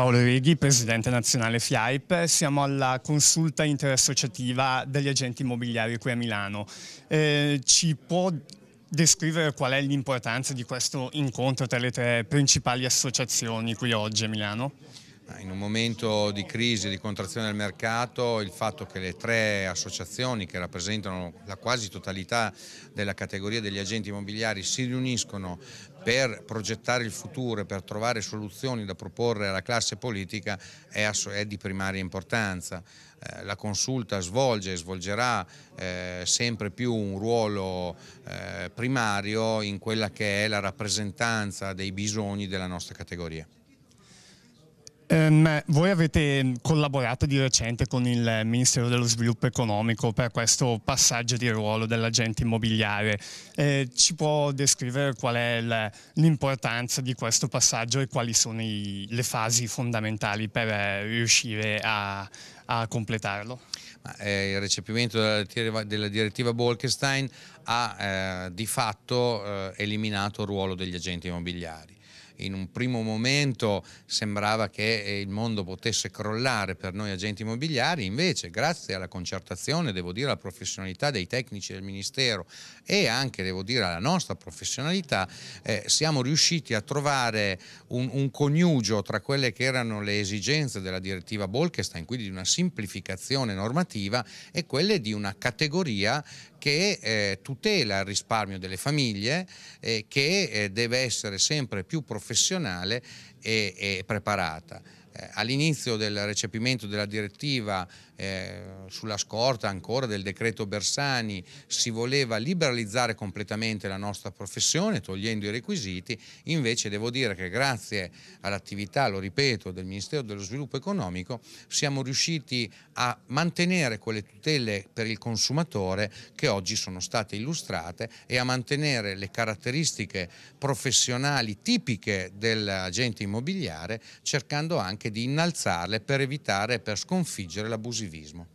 Paolo Righi, presidente nazionale FIAIP. Siamo alla consulta interassociativa degli agenti immobiliari qui a Milano. Eh, ci può descrivere qual è l'importanza di questo incontro tra le tre principali associazioni qui oggi a Milano? In un momento di crisi e di contrazione del mercato il fatto che le tre associazioni che rappresentano la quasi totalità della categoria degli agenti immobiliari si riuniscono per progettare il futuro e per trovare soluzioni da proporre alla classe politica è, di primaria importanza. Eh, la consulta svolge e svolgerà eh, sempre più un ruolo eh, primario in quella che è la rappresentanza dei bisogni della nostra categoria. Um, voi avete collaborato di recente con il Ministero dello Sviluppo Economico per questo passaggio di ruolo dell'agente immobiliare. Eh, ci può descrivere qual è l'importanza di questo passaggio e quali sono i, le fasi fondamentali per eh, riuscire a, a completarlo? Eh, il recepimento della, della direttiva Bolkestein ha eh, di fatto eh, eliminato il ruolo degli agenti immobiliari in un primo momento sembrava che eh, il mondo potesse crollare per noi agenti immobiliari, invece grazie alla concertazione, devo dire alla professionalità dei tecnici del Ministero e anche, devo dire, alla nostra professionalità, eh, siamo riusciti a trovare un, un, coniugio tra quelle che erano le esigenze della direttiva Bolkestein, quindi di una semplificazione normativa e quelle di una categoria che eh, tutela il risparmio delle famiglie, eh, che eh, deve essere sempre più professionale professionale e, e preparata. Eh, All'inizio del recepimento della direttiva, eh, sulla scorta ancora del decreto Bersani, si voleva liberalizzare completamente la nostra professione togliendo i requisiti, invece devo dire che grazie all'attività, lo ripeto, del Ministero dello Sviluppo Economico siamo riusciti a mantenere quelle tutele per il consumatore che oggi sono state illustrate e a mantenere le caratteristiche professionali tipiche dell'agente immobiliare immobiliare cercando anche di innalzarle per evitare e per sconfiggere l'abusivismo.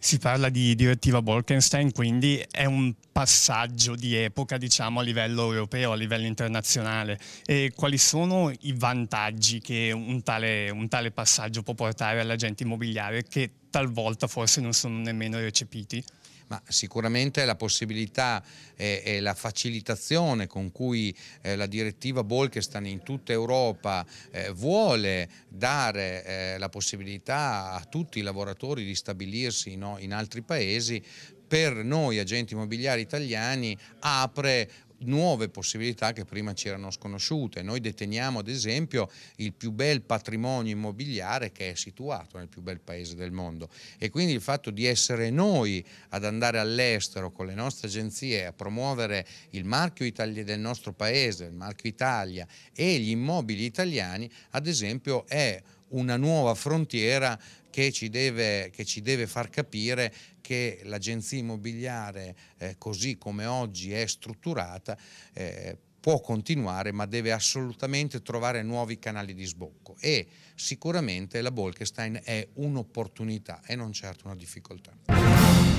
Si parla di direttiva Bolkenstein, quindi è un passaggio di epoca diciamo, a livello europeo, a livello internazionale. E quali sono i vantaggi che un tale, un tale passaggio può portare all'agente immobiliare che talvolta forse non sono nemmeno recepiti? ma sicuramente la possibilità e, e la facilitazione con cui eh, la direttiva Bolkestein in tutta Europa eh, vuole dare eh, la possibilità a tutti i lavoratori di stabilirsi no, in altri paesi per noi agenti immobiliari italiani apre nuove possibilità che prima c'erano sconosciute. Noi deteniamo ad esempio il più bel patrimonio immobiliare che è situato nel più bel paese del mondo e quindi il fatto di essere noi ad andare all'estero con le nostre agenzie a promuovere il marchio Italia del nostro paese, il marchio Italia e gli immobili italiani ad esempio è un una nuova frontiera che ci deve, che ci deve far capire che l'agenzia immobiliare eh, così come oggi è strutturata eh, può continuare ma deve assolutamente trovare nuovi canali di sbocco e sicuramente la Bolkestein è un'opportunità e non certo una difficoltà.